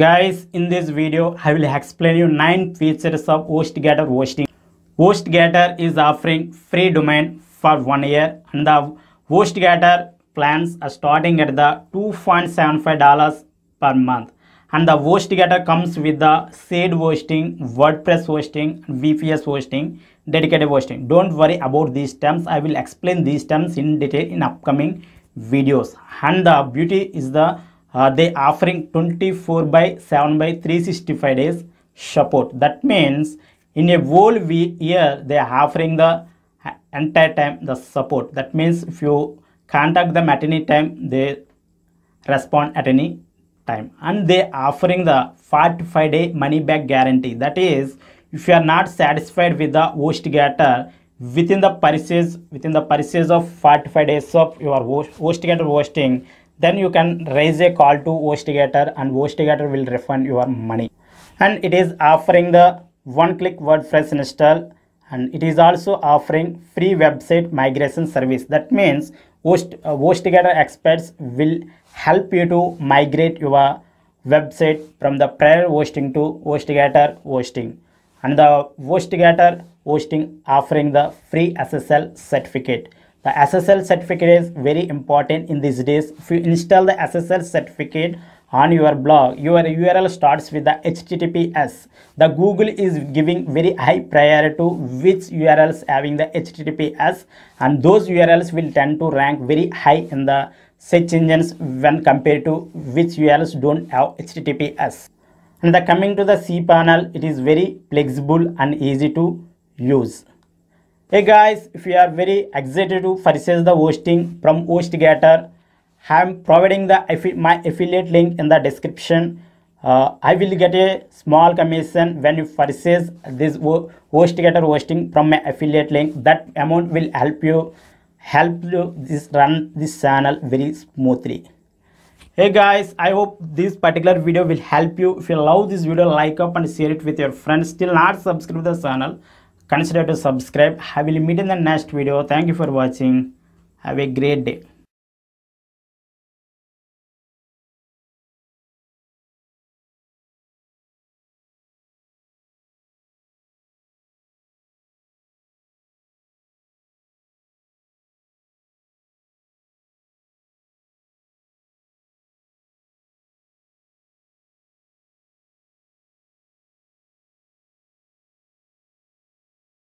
guys in this video i will explain you nine features of hostgator hosting hostgator is offering free domain for one year and the hostgator plans are starting at the 2.75 dollars per month and the hostgator comes with the said hosting wordpress hosting vps hosting dedicated hosting don't worry about these terms i will explain these terms in detail in upcoming videos and the beauty is the are uh, they offering 24 by 7 by 365 days support that means in a whole year they are offering the entire time the support that means if you contact them at any time they respond at any time and they offering the 45 day money back guarantee that is if you are not satisfied with the host getter within the purchase within the purchase of 45 days of your host, getter hosting then you can raise a call to Hostigator and Hostigator will refund your money. And it is offering the one-click WordPress install and it is also offering free website migration service. That means Host, uh, Hostigator experts will help you to migrate your website from the prior hosting to Hostigator hosting. And the Hostigator hosting offering the free SSL certificate the SSL certificate is very important in these days. If you install the SSL certificate on your blog, your URL starts with the HTTPS. The Google is giving very high priority to which URLs having the HTTPS and those URLs will tend to rank very high in the search engines when compared to which URLs don't have HTTPS. And the coming to the cPanel, it is very flexible and easy to use hey guys if you are very excited to purchase the hosting from hostgator i am providing the my affiliate link in the description uh, i will get a small commission when you purchase this hostgator hosting from my affiliate link that amount will help you help you this run this channel very smoothly hey guys i hope this particular video will help you if you love this video like up and share it with your friends still not subscribe to the channel consider to subscribe i will meet in the next video thank you for watching have a great day